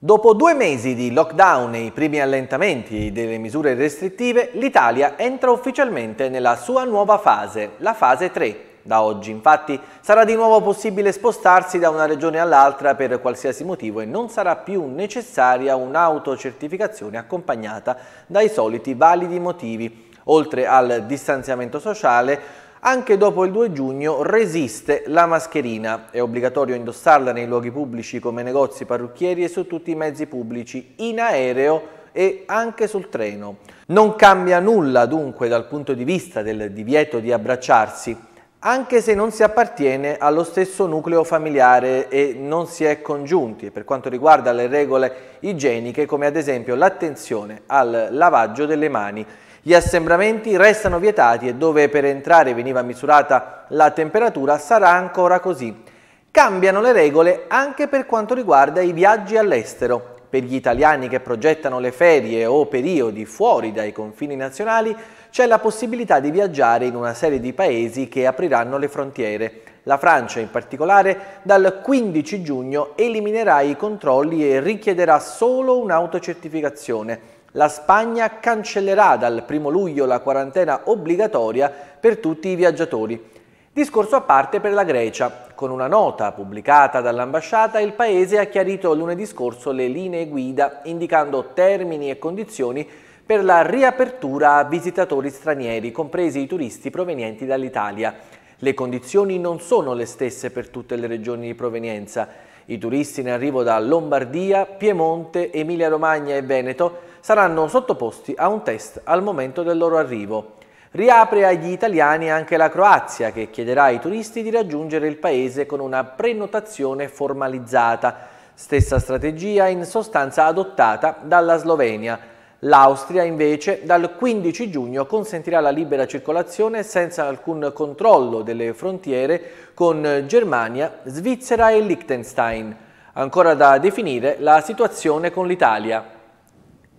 Dopo due mesi di lockdown e i primi allentamenti delle misure restrittive, l'Italia entra ufficialmente nella sua nuova fase, la fase 3. Da oggi infatti sarà di nuovo possibile spostarsi da una regione all'altra per qualsiasi motivo e non sarà più necessaria un'autocertificazione accompagnata dai soliti validi motivi. Oltre al distanziamento sociale, anche dopo il 2 giugno resiste la mascherina. È obbligatorio indossarla nei luoghi pubblici come negozi, parrucchieri e su tutti i mezzi pubblici, in aereo e anche sul treno. Non cambia nulla dunque dal punto di vista del divieto di abbracciarsi, anche se non si appartiene allo stesso nucleo familiare e non si è congiunti per quanto riguarda le regole igieniche come ad esempio l'attenzione al lavaggio delle mani. Gli assembramenti restano vietati e dove per entrare veniva misurata la temperatura sarà ancora così. Cambiano le regole anche per quanto riguarda i viaggi all'estero per gli italiani che progettano le ferie o periodi fuori dai confini nazionali, c'è la possibilità di viaggiare in una serie di paesi che apriranno le frontiere. La Francia in particolare dal 15 giugno eliminerà i controlli e richiederà solo un'autocertificazione. La Spagna cancellerà dal 1 luglio la quarantena obbligatoria per tutti i viaggiatori. Discorso a parte per la Grecia. Con una nota pubblicata dall'ambasciata, il Paese ha chiarito lunedì scorso le linee guida, indicando termini e condizioni per la riapertura a visitatori stranieri, compresi i turisti provenienti dall'Italia. Le condizioni non sono le stesse per tutte le regioni di provenienza. I turisti in arrivo da Lombardia, Piemonte, Emilia-Romagna e Veneto saranno sottoposti a un test al momento del loro arrivo. Riapre agli italiani anche la Croazia che chiederà ai turisti di raggiungere il paese con una prenotazione formalizzata. Stessa strategia in sostanza adottata dalla Slovenia. L'Austria invece dal 15 giugno consentirà la libera circolazione senza alcun controllo delle frontiere con Germania, Svizzera e Liechtenstein. Ancora da definire la situazione con l'Italia.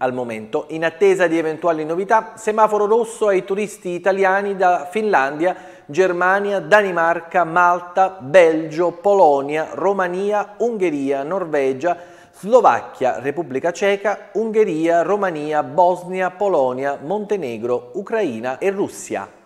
Al momento, in attesa di eventuali novità, semaforo rosso ai turisti italiani da Finlandia, Germania, Danimarca, Malta, Belgio, Polonia, Romania, Ungheria, Norvegia, Slovacchia, Repubblica Ceca, Ungheria, Romania, Bosnia, Polonia, Montenegro, Ucraina e Russia.